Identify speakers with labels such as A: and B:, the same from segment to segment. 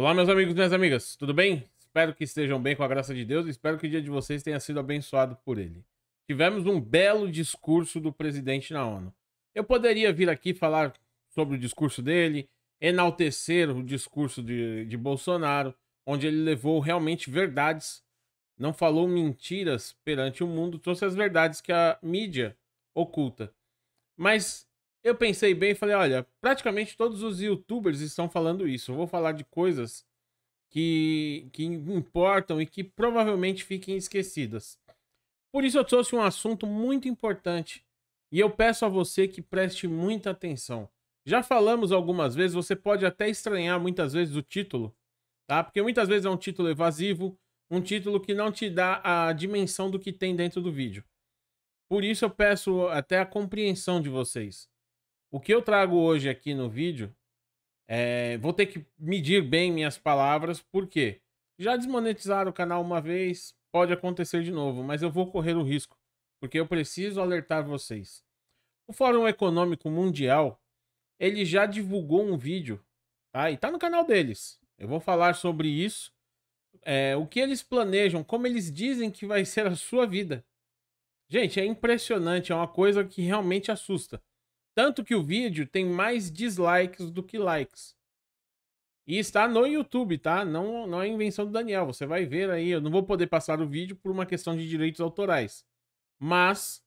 A: Olá, meus amigos e minhas amigas, tudo bem? Espero que estejam bem com a graça de Deus e espero que o dia de vocês tenha sido abençoado por ele. Tivemos um belo discurso do presidente na ONU. Eu poderia vir aqui falar sobre o discurso dele, enaltecer o discurso de, de Bolsonaro, onde ele levou realmente verdades, não falou mentiras perante o mundo, trouxe as verdades que a mídia oculta. Mas eu pensei bem e falei, olha, praticamente todos os youtubers estão falando isso. Eu vou falar de coisas que, que importam e que provavelmente fiquem esquecidas. Por isso eu trouxe um assunto muito importante e eu peço a você que preste muita atenção. Já falamos algumas vezes, você pode até estranhar muitas vezes o título, tá? Porque muitas vezes é um título evasivo, um título que não te dá a dimensão do que tem dentro do vídeo. Por isso eu peço até a compreensão de vocês. O que eu trago hoje aqui no vídeo, é, vou ter que medir bem minhas palavras, porque já desmonetizaram o canal uma vez, pode acontecer de novo, mas eu vou correr o risco, porque eu preciso alertar vocês. O Fórum Econômico Mundial, ele já divulgou um vídeo, tá? E tá no canal deles. Eu vou falar sobre isso, é, o que eles planejam, como eles dizem que vai ser a sua vida. Gente, é impressionante, é uma coisa que realmente assusta. Tanto que o vídeo tem mais dislikes do que likes. E está no YouTube, tá? Não, não é invenção do Daniel. Você vai ver aí. Eu não vou poder passar o vídeo por uma questão de direitos autorais. Mas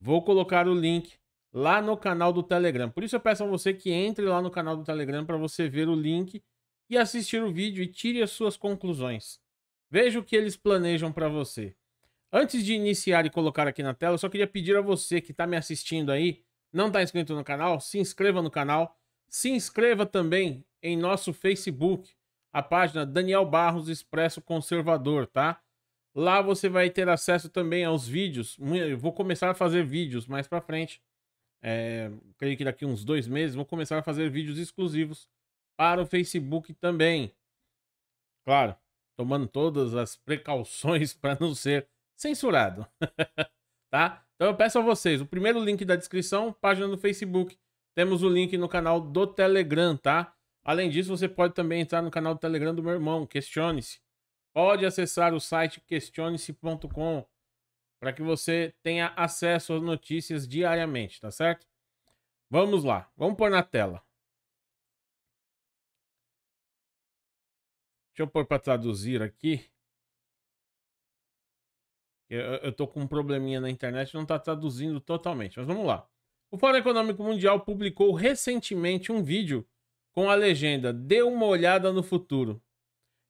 A: vou colocar o link lá no canal do Telegram. Por isso eu peço a você que entre lá no canal do Telegram para você ver o link e assistir o vídeo e tire as suas conclusões. Veja o que eles planejam para você. Antes de iniciar e colocar aqui na tela, eu só queria pedir a você que está me assistindo aí não está inscrito no canal, se inscreva no canal. Se inscreva também em nosso Facebook, a página Daniel Barros Expresso Conservador, tá? Lá você vai ter acesso também aos vídeos. Eu vou começar a fazer vídeos mais para frente. É, creio que daqui uns dois meses vou começar a fazer vídeos exclusivos para o Facebook também. Claro, tomando todas as precauções para não ser censurado, tá? Então eu peço a vocês, o primeiro link da descrição, página do Facebook. Temos o link no canal do Telegram, tá? Além disso, você pode também entrar no canal do Telegram do meu irmão, Questione-se. Pode acessar o site questione-se.com para que você tenha acesso às notícias diariamente, tá certo? Vamos lá, vamos pôr na tela. Deixa eu pôr para traduzir aqui. Eu, eu tô com um probleminha na internet, não tá traduzindo totalmente, mas vamos lá. O Fórum Econômico Mundial publicou recentemente um vídeo com a legenda Dê uma olhada no futuro.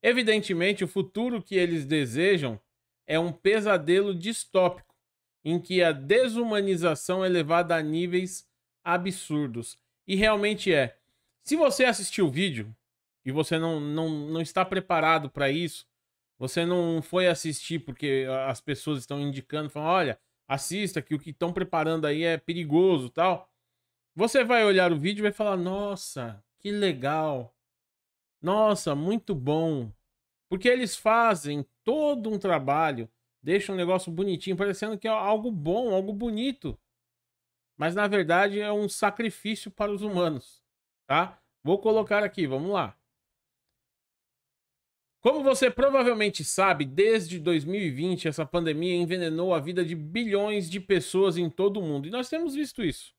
A: Evidentemente, o futuro que eles desejam é um pesadelo distópico, em que a desumanização é levada a níveis absurdos. E realmente é. Se você assistiu o vídeo e você não, não, não está preparado para isso, você não foi assistir porque as pessoas estão indicando, falando, olha, assista que o que estão preparando aí é perigoso tal. Você vai olhar o vídeo e vai falar, nossa, que legal. Nossa, muito bom. Porque eles fazem todo um trabalho, deixam um negócio bonitinho, parecendo que é algo bom, algo bonito. Mas na verdade é um sacrifício para os humanos, tá? Vou colocar aqui, vamos lá. Como você provavelmente sabe, desde 2020 essa pandemia envenenou a vida de bilhões de pessoas em todo o mundo. E nós temos visto isso.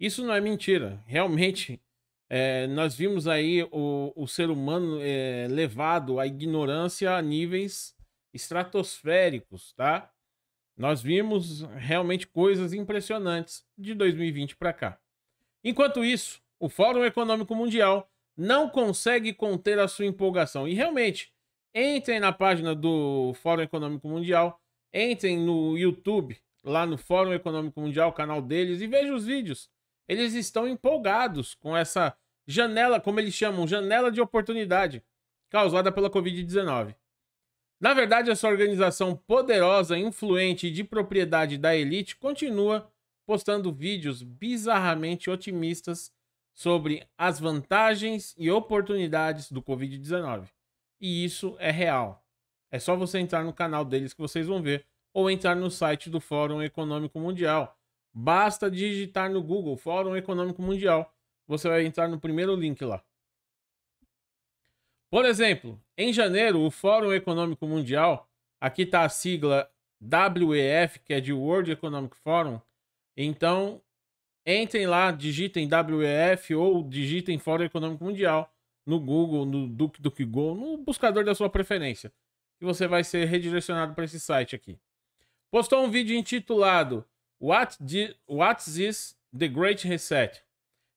A: Isso não é mentira. Realmente, é, nós vimos aí o, o ser humano é, levado à ignorância a níveis estratosféricos, tá? Nós vimos realmente coisas impressionantes de 2020 para cá. Enquanto isso, o Fórum Econômico Mundial não consegue conter a sua empolgação. E realmente, entrem na página do Fórum Econômico Mundial, entrem no YouTube, lá no Fórum Econômico Mundial, o canal deles, e vejam os vídeos. Eles estão empolgados com essa janela, como eles chamam, janela de oportunidade causada pela Covid-19. Na verdade, essa organização poderosa, influente e de propriedade da elite continua postando vídeos bizarramente otimistas sobre as vantagens e oportunidades do Covid-19. E isso é real. É só você entrar no canal deles que vocês vão ver, ou entrar no site do Fórum Econômico Mundial. Basta digitar no Google Fórum Econômico Mundial. Você vai entrar no primeiro link lá. Por exemplo, em janeiro, o Fórum Econômico Mundial, aqui está a sigla WEF, que é de World Economic Forum. Então, Entrem lá, digitem WEF ou digitem Fórum Econômico Mundial no Google, no Duke Duke Go, no buscador da sua preferência. E você vai ser redirecionado para esse site aqui. Postou um vídeo intitulado What di What's is the Great Reset?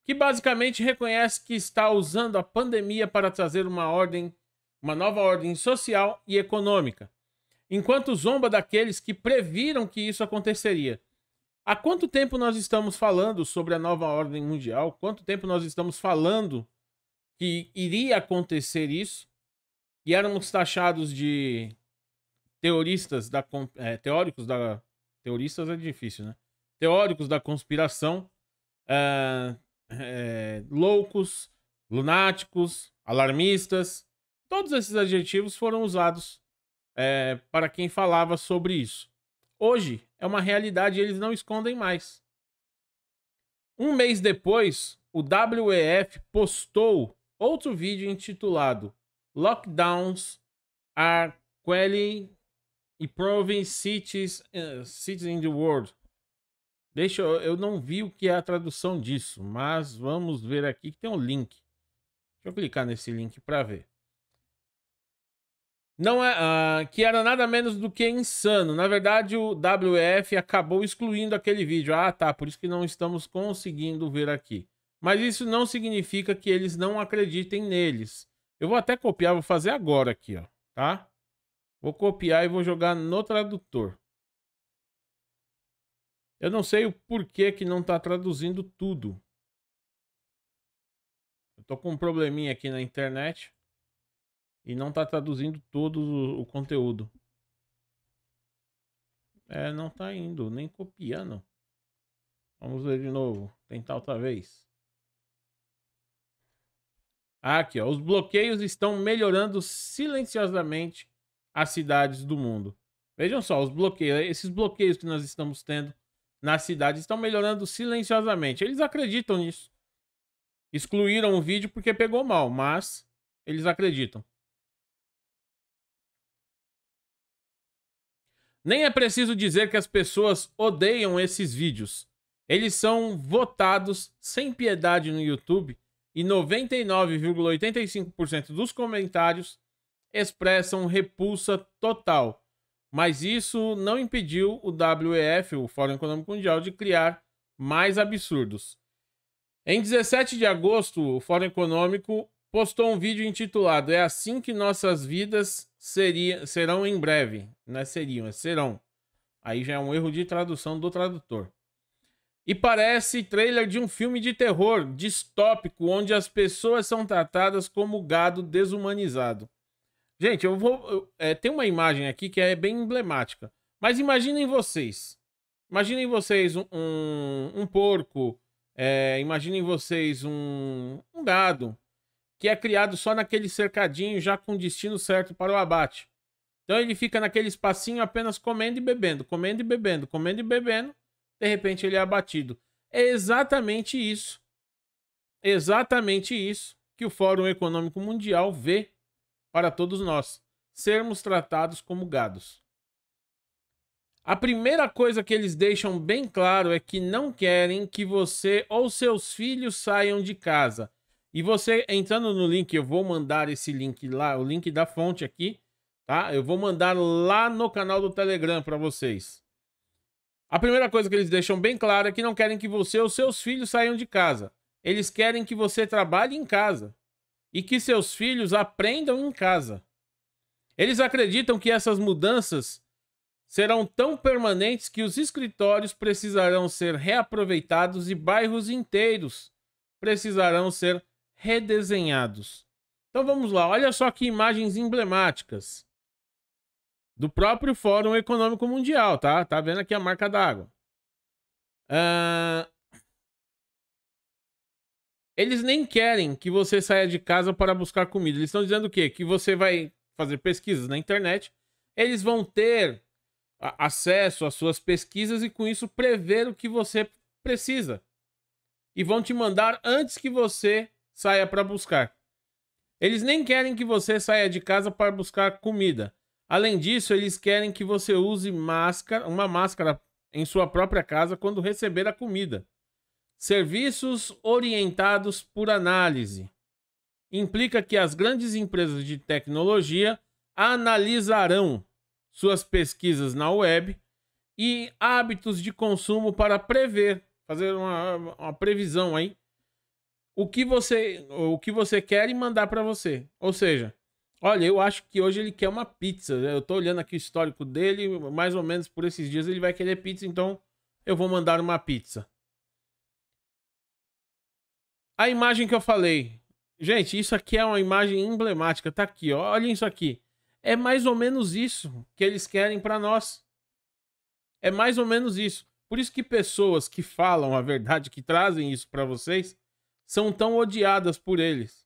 A: Que basicamente reconhece que está usando a pandemia para trazer uma ordem, uma nova ordem social e econômica, enquanto zomba daqueles que previram que isso aconteceria Há quanto tempo nós estamos falando sobre a nova ordem mundial? Quanto tempo nós estamos falando que iria acontecer isso? E éramos taxados de teoristas da é, teóricos da teoristas é difícil, né? Teóricos da conspiração, é, é loucos, lunáticos, alarmistas. Todos esses adjetivos foram usados é, para quem falava sobre isso hoje é uma realidade e eles não escondem mais. Um mês depois, o WEF postou outro vídeo intitulado Lockdowns are quelling and cities, uh, cities in the world. Deixa eu, eu não vi o que é a tradução disso, mas vamos ver aqui que tem um link. Deixa eu clicar nesse link para ver. Não é, uh, que era nada menos do que insano. Na verdade, o WF acabou excluindo aquele vídeo. Ah, tá, por isso que não estamos conseguindo ver aqui. Mas isso não significa que eles não acreditem neles. Eu vou até copiar, vou fazer agora aqui, ó, tá? Vou copiar e vou jogar no tradutor. Eu não sei o porquê que não está traduzindo tudo. Eu tô com um probleminha aqui na internet e não está traduzindo todo o, o, conteúdo. É, não está indo, nem copiando. Vamos ver de novo, tentar outra vez. Ah, aqui, ó, os bloqueios estão melhorando silenciosamente as cidades do mundo. Vejam só, os bloqueios, esses bloqueios que nós estamos tendo nas cidades estão melhorando silenciosamente. Eles acreditam nisso. Excluíram o vídeo porque pegou mal, mas eles acreditam. Nem é preciso dizer que as pessoas odeiam esses vídeos. Eles são votados sem piedade no YouTube e 99,85% dos comentários expressam repulsa total. Mas isso não impediu o WEF, o Fórum Econômico Mundial, de criar mais absurdos. Em 17 de agosto, o Fórum Econômico postou um vídeo intitulado É assim que nossas vidas seria, serão em breve. Não é seriam, é serão. Aí já é um erro de tradução do tradutor. E parece trailer de um filme de terror distópico onde as pessoas são tratadas como gado desumanizado. Gente, eu vou. Eu, é, tem uma imagem aqui que é bem emblemática. Mas imaginem vocês. Imaginem vocês um, um, um porco. É, imaginem vocês um, um gado que é criado só naquele cercadinho já com destino certo para o abate. Então ele fica naquele espacinho apenas comendo e bebendo, comendo e bebendo, comendo e bebendo. De repente ele é abatido. É exatamente isso. Exatamente isso que o Fórum Econômico Mundial vê para todos nós: sermos tratados como gados. A primeira coisa que eles deixam bem claro é que não querem que você ou seus filhos saiam de casa, e você entrando no link, eu vou mandar esse link lá, o link da fonte aqui, tá? Eu vou mandar lá no canal do Telegram para vocês. A primeira coisa que eles deixam bem claro é que não querem que você ou seus filhos saiam de casa. Eles querem que você trabalhe em casa e que seus filhos aprendam em casa. Eles acreditam que essas mudanças serão tão permanentes que os escritórios precisarão ser reaproveitados e bairros inteiros precisarão ser redesenhados. Então vamos lá, olha só que imagens emblemáticas do próprio Fórum Econômico Mundial, tá? Tá vendo aqui a marca d'água. Uh... Eles nem querem que você saia de casa para buscar comida. Eles estão dizendo o quê? Que você vai fazer pesquisas na internet. Eles vão ter acesso às suas pesquisas e com isso prever o que você precisa. E vão te mandar antes que você saia para buscar. Eles nem querem que você saia de casa para buscar comida. Além disso, eles querem que você use máscara, uma máscara em sua própria casa quando receber a comida. Serviços orientados por análise. Implica que as grandes empresas de tecnologia analisarão suas pesquisas na web e hábitos de consumo para prever, fazer uma, uma previsão aí o que você, o que você quer e mandar para você. Ou seja, olha, eu acho que hoje ele quer uma pizza. Eu tô olhando aqui o histórico dele, mais ou menos por esses dias ele vai querer pizza, então eu vou mandar uma pizza. A imagem que eu falei. Gente, isso aqui é uma imagem emblemática, tá aqui, ó. Olhem isso aqui. É mais ou menos isso que eles querem para nós. É mais ou menos isso. Por isso que pessoas que falam a verdade, que trazem isso para vocês, são tão odiadas por eles.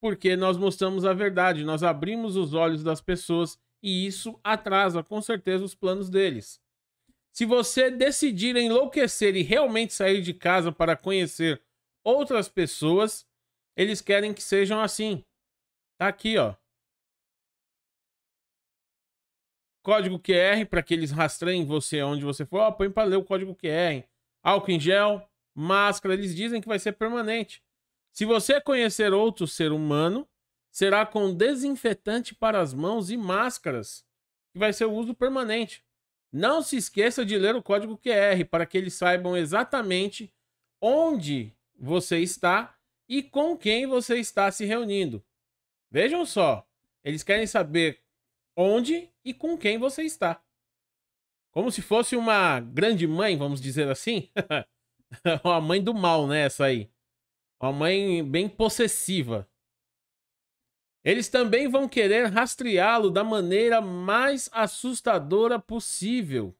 A: Porque nós mostramos a verdade, nós abrimos os olhos das pessoas e isso atrasa com certeza os planos deles. Se você decidir enlouquecer e realmente sair de casa para conhecer outras pessoas, eles querem que sejam assim. Tá aqui, ó. Código QR para que eles rastreiem você onde você for. Ó, põe para ler o código QR. Álcool em gel, máscara, eles dizem que vai ser permanente. Se você conhecer outro ser humano, será com desinfetante para as mãos e máscaras, que vai ser o uso permanente. Não se esqueça de ler o código QR para que eles saibam exatamente onde você está e com quem você está se reunindo. Vejam só, eles querem saber onde e com quem você está. Como se fosse uma grande mãe, vamos dizer assim. uma mãe do mal, né? Essa aí. Uma mãe bem possessiva. Eles também vão querer rastreá-lo da maneira mais assustadora possível.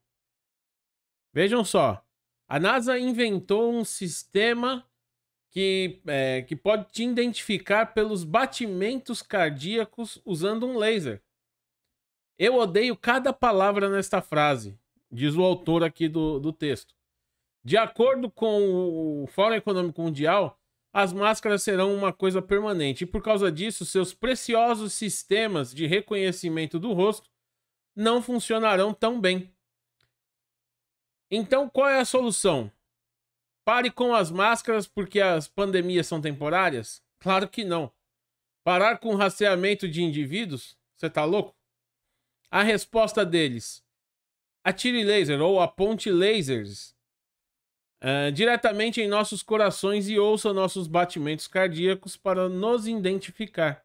A: Vejam só. A NASA inventou um sistema que, é, que pode te identificar pelos batimentos cardíacos usando um laser. Eu odeio cada palavra nesta frase, diz o autor aqui do, do texto. De acordo com o Fórum Econômico Mundial, as máscaras serão uma coisa permanente e, por causa disso, seus preciosos sistemas de reconhecimento do rosto não funcionarão tão bem. Então, qual é a solução? Pare com as máscaras porque as pandemias são temporárias? Claro que não. Parar com o rastreamento de indivíduos? Você tá louco? A resposta deles: atire laser ou aponte lasers ah, diretamente em nossos corações e ouça nossos batimentos cardíacos para nos identificar.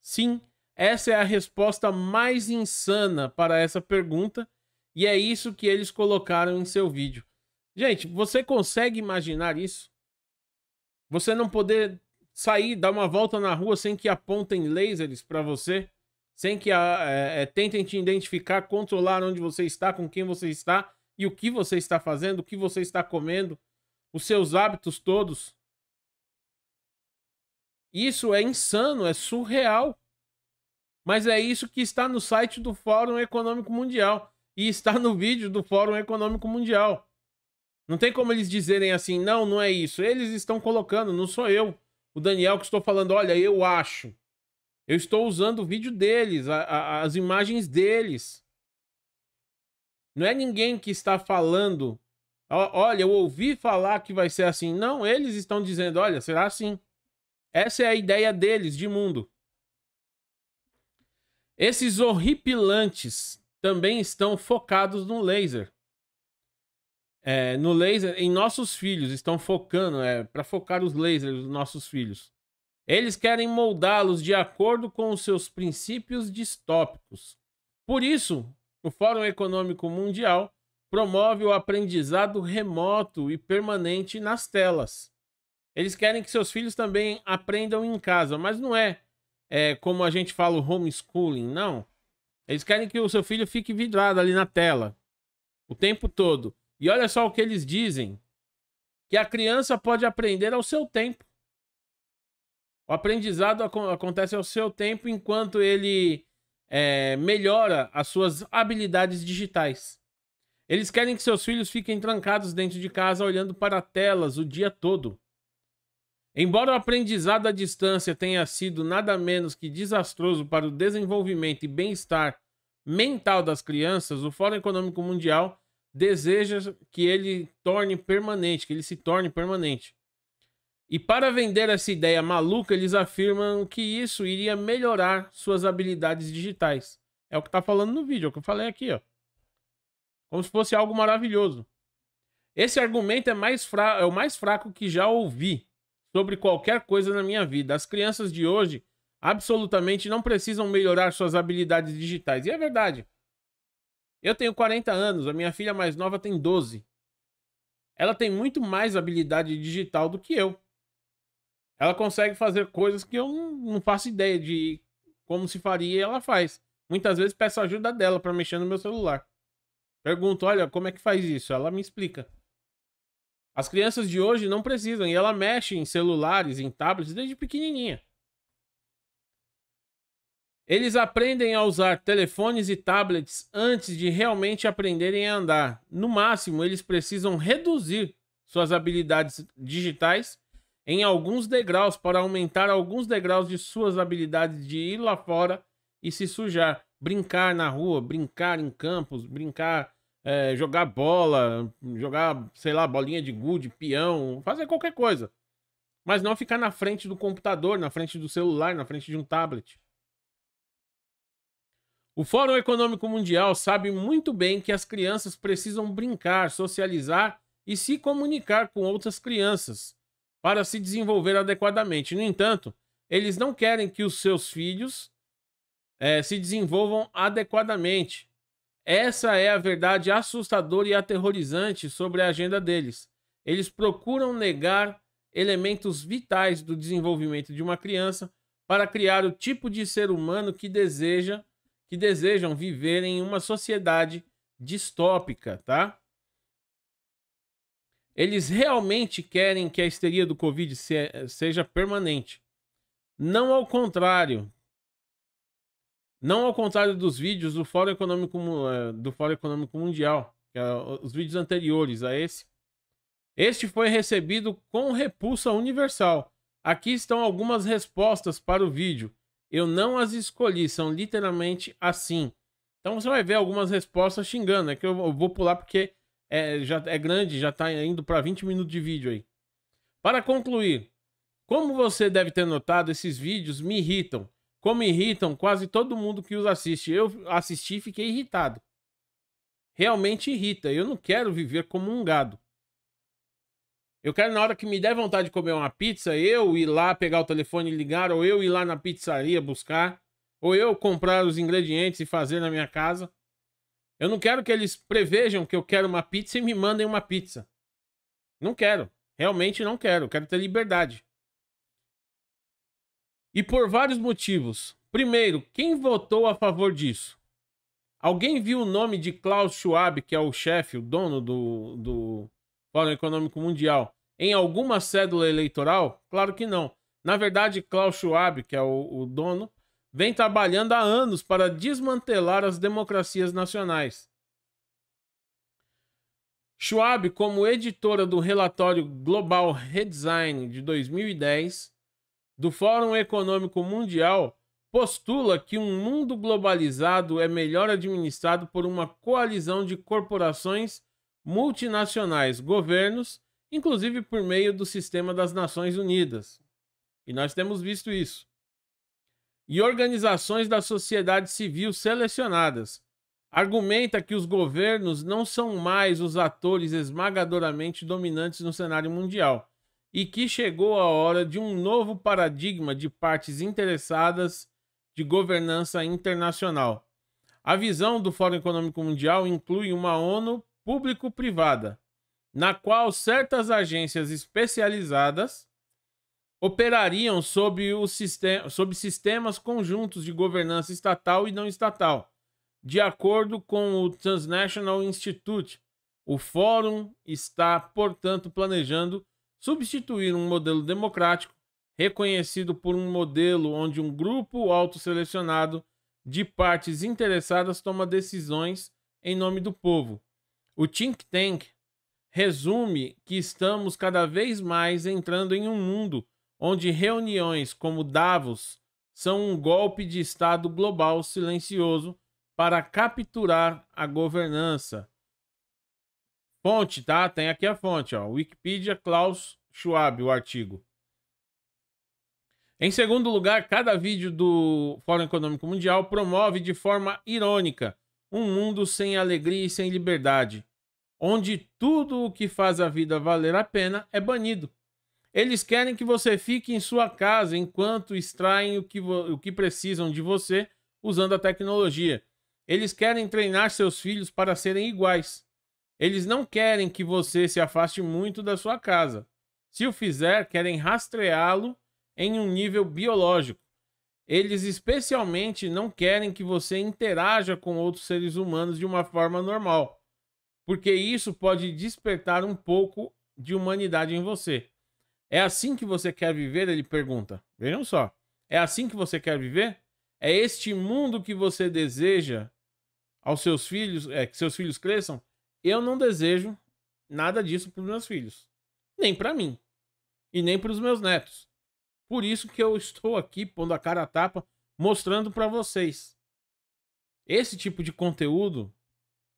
A: Sim, essa é a resposta mais insana para essa pergunta e é isso que eles colocaram em seu vídeo. Gente, você consegue imaginar isso? Você não poder sair, dar uma volta na rua sem que apontem lasers para você, sem que é, é, tentem te identificar, controlar onde você está, com quem você está, e o que você está fazendo, o que você está comendo, os seus hábitos todos. Isso é insano, é surreal. Mas é isso que está no site do Fórum Econômico Mundial e está no vídeo do Fórum Econômico Mundial. Não tem como eles dizerem assim, não, não é isso. Eles estão colocando, não sou eu, o Daniel, que estou falando, olha, eu acho. Eu estou usando o vídeo deles, a, a, as imagens deles. Não é ninguém que está falando, olha, eu ouvi falar que vai ser assim. Não, eles estão dizendo, olha, será assim. Essa é a ideia deles de mundo. Esses horripilantes também estão focados no laser. É, no laser, em nossos filhos, estão focando, é, para focar os lasers dos nossos filhos. Eles querem moldá-los de acordo com os seus princípios distópicos. Por isso, o Fórum Econômico Mundial promove o aprendizado remoto e permanente nas telas. Eles querem que seus filhos também aprendam em casa, mas não é, é como a gente fala o homeschooling, não. Eles querem que o seu filho fique vidrado ali na tela o tempo todo. E olha só o que eles dizem: que a criança pode aprender ao seu tempo. O aprendizado ac acontece ao seu tempo enquanto ele é, melhora as suas habilidades digitais. Eles querem que seus filhos fiquem trancados dentro de casa olhando para telas o dia todo. Embora o aprendizado à distância tenha sido nada menos que desastroso para o desenvolvimento e bem-estar mental das crianças, o Fórum Econômico Mundial deseja que ele torne permanente, que ele se torne permanente. E para vender essa ideia maluca, eles afirmam que isso iria melhorar suas habilidades digitais. É o que está falando no vídeo, é o que eu falei aqui, ó. Como se fosse algo maravilhoso. Esse argumento é, mais fra... é o mais fraco que já ouvi sobre qualquer coisa na minha vida. As crianças de hoje absolutamente não precisam melhorar suas habilidades digitais. E é verdade. Eu tenho 40 anos, a minha filha mais nova tem 12. Ela tem muito mais habilidade digital do que eu. Ela consegue fazer coisas que eu não faço ideia de como se faria e ela faz. Muitas vezes peço ajuda dela para mexer no meu celular. Pergunto, olha, como é que faz isso? Ela me explica. As crianças de hoje não precisam e ela mexe em celulares, em tablets desde pequenininha. Eles aprendem a usar telefones e tablets antes de realmente aprenderem a andar. No máximo, eles precisam reduzir suas habilidades digitais em alguns degraus para aumentar alguns degraus de suas habilidades de ir lá fora e se sujar, brincar na rua, brincar em campos, brincar, é, jogar bola, jogar, sei lá, bolinha de gude, peão, fazer qualquer coisa. Mas não ficar na frente do computador, na frente do celular, na frente de um tablet. O Fórum Econômico Mundial sabe muito bem que as crianças precisam brincar, socializar e se comunicar com outras crianças para se desenvolver adequadamente. No entanto, eles não querem que os seus filhos é, se desenvolvam adequadamente. Essa é a verdade assustadora e aterrorizante sobre a agenda deles. Eles procuram negar elementos vitais do desenvolvimento de uma criança para criar o tipo de ser humano que deseja, que desejam viver em uma sociedade distópica, tá? Eles realmente querem que a histeria do Covid se, seja permanente. Não ao contrário. Não ao contrário dos vídeos do Fórum Econômico, eh, do Fórum Econômico Mundial, é os vídeos anteriores a esse. Este foi recebido com repulsa universal. Aqui estão algumas respostas para o vídeo. Eu não as escolhi, são literalmente assim. Então você vai ver algumas respostas xingando, é que eu vou pular porque é, já é grande, já está indo para 20 minutos de vídeo aí. Para concluir, como você deve ter notado, esses vídeos me irritam. Como irritam quase todo mundo que os assiste. Eu assisti e fiquei irritado. Realmente irrita. Eu não quero viver como um gado. Eu quero, na hora que me der vontade de comer uma pizza, eu ir lá pegar o telefone e ligar, ou eu ir lá na pizzaria buscar, ou eu comprar os ingredientes e fazer na minha casa. Eu não quero que eles prevejam que eu quero uma pizza e me mandem uma pizza. Não quero. Realmente não quero. Quero ter liberdade. E por vários motivos. Primeiro, quem votou a favor disso? Alguém viu o nome de Klaus Schwab, que é o chefe, o dono do, do Fórum Econômico Mundial, em alguma cédula eleitoral? Claro que não. Na verdade, Klaus Schwab, que é o, o dono, vem trabalhando há anos para desmantelar as democracias nacionais. Schwab, como editora do relatório Global Redesign de 2010 do Fórum Econômico Mundial, postula que um mundo globalizado é melhor administrado por uma coalizão de corporações multinacionais, governos, inclusive por meio do sistema das Nações Unidas. E nós temos visto isso e organizações da sociedade civil selecionadas. Argumenta que os governos não são mais os atores esmagadoramente dominantes no cenário mundial e que chegou a hora de um novo paradigma de partes interessadas de governança internacional. A visão do Fórum Econômico Mundial inclui uma ONU público-privada, na qual certas agências especializadas operariam sob, o sistema, sob sistemas conjuntos de governança estatal e não estatal, de acordo com o Transnational Institute. O Fórum está, portanto, planejando substituir um modelo democrático reconhecido por um modelo onde um grupo autoselecionado de partes interessadas toma decisões em nome do povo. O think tank resume que estamos cada vez mais entrando em um mundo onde reuniões como Davos são um golpe de Estado global silencioso para capturar a governança. Fonte, tá? Tem aqui a fonte, ó. Wikipedia Klaus Schwab, o artigo. Em segundo lugar, cada vídeo do Fórum Econômico Mundial promove de forma irônica um mundo sem alegria e sem liberdade, onde tudo o que faz a vida valer a pena é banido eles querem que você fique em sua casa enquanto extraem o que, o que precisam de você usando a tecnologia. Eles querem treinar seus filhos para serem iguais. Eles não querem que você se afaste muito da sua casa. Se o fizer, querem rastreá-lo em um nível biológico. Eles especialmente não querem que você interaja com outros seres humanos de uma forma normal, porque isso pode despertar um pouco de humanidade em você. É assim que você quer viver? Ele pergunta. Vejam só. É assim que você quer viver? É este mundo que você deseja aos seus filhos, é, que seus filhos cresçam? Eu não desejo nada disso para os meus filhos, nem para mim e nem para os meus netos. Por isso que eu estou aqui pondo a cara a tapa, mostrando para vocês. Esse tipo de conteúdo,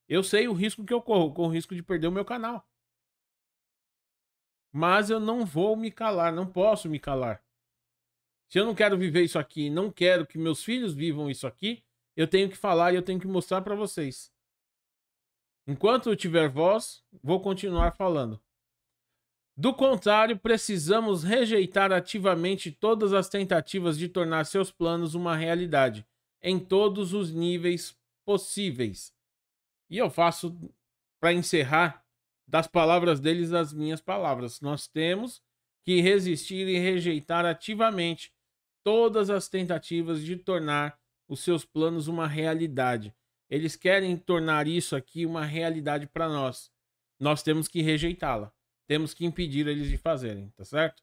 A: eu sei o risco que eu corro, com o risco de perder o meu canal mas eu não vou me calar, não posso me calar. Se eu não quero viver isso aqui, não quero que meus filhos vivam isso aqui, eu tenho que falar e eu tenho que mostrar para vocês. Enquanto eu tiver voz, vou continuar falando. Do contrário, precisamos rejeitar ativamente todas as tentativas de tornar seus planos uma realidade, em todos os níveis possíveis. E eu faço, para encerrar, das palavras deles às minhas palavras. Nós temos que resistir e rejeitar ativamente todas as tentativas de tornar os seus planos uma realidade. Eles querem tornar isso aqui uma realidade para nós. Nós temos que rejeitá-la. Temos que impedir eles de fazerem, tá certo?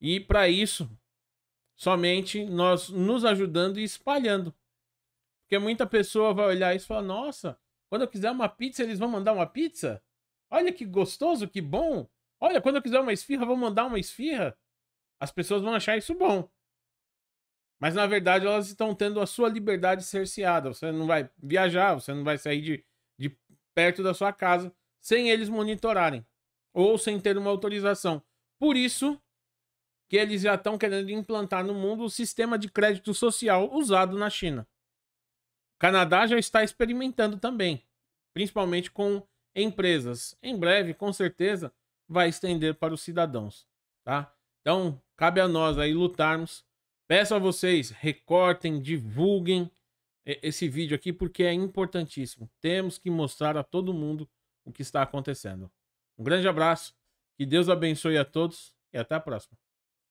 A: E para isso, somente nós nos ajudando e espalhando. Porque muita pessoa vai olhar isso e falar: nossa, quando eu quiser uma pizza, eles vão mandar uma pizza? Olha que gostoso, que bom. Olha, quando eu quiser uma esfirra, vou mandar uma esfirra. As pessoas vão achar isso bom. Mas na verdade elas estão tendo a sua liberdade cerceada. Você não vai viajar, você não vai sair de, de perto da sua casa sem eles monitorarem ou sem ter uma autorização. Por isso que eles já estão querendo implantar no mundo o sistema de crédito social usado na China. O Canadá já está experimentando também, principalmente com empresas. Em breve, com certeza, vai estender para os cidadãos, tá? Então, cabe a nós aí lutarmos. Peço a vocês, recortem, divulguem esse vídeo aqui porque é importantíssimo. Temos que mostrar a todo mundo o que está acontecendo. Um grande abraço, que Deus abençoe a todos e até a próxima.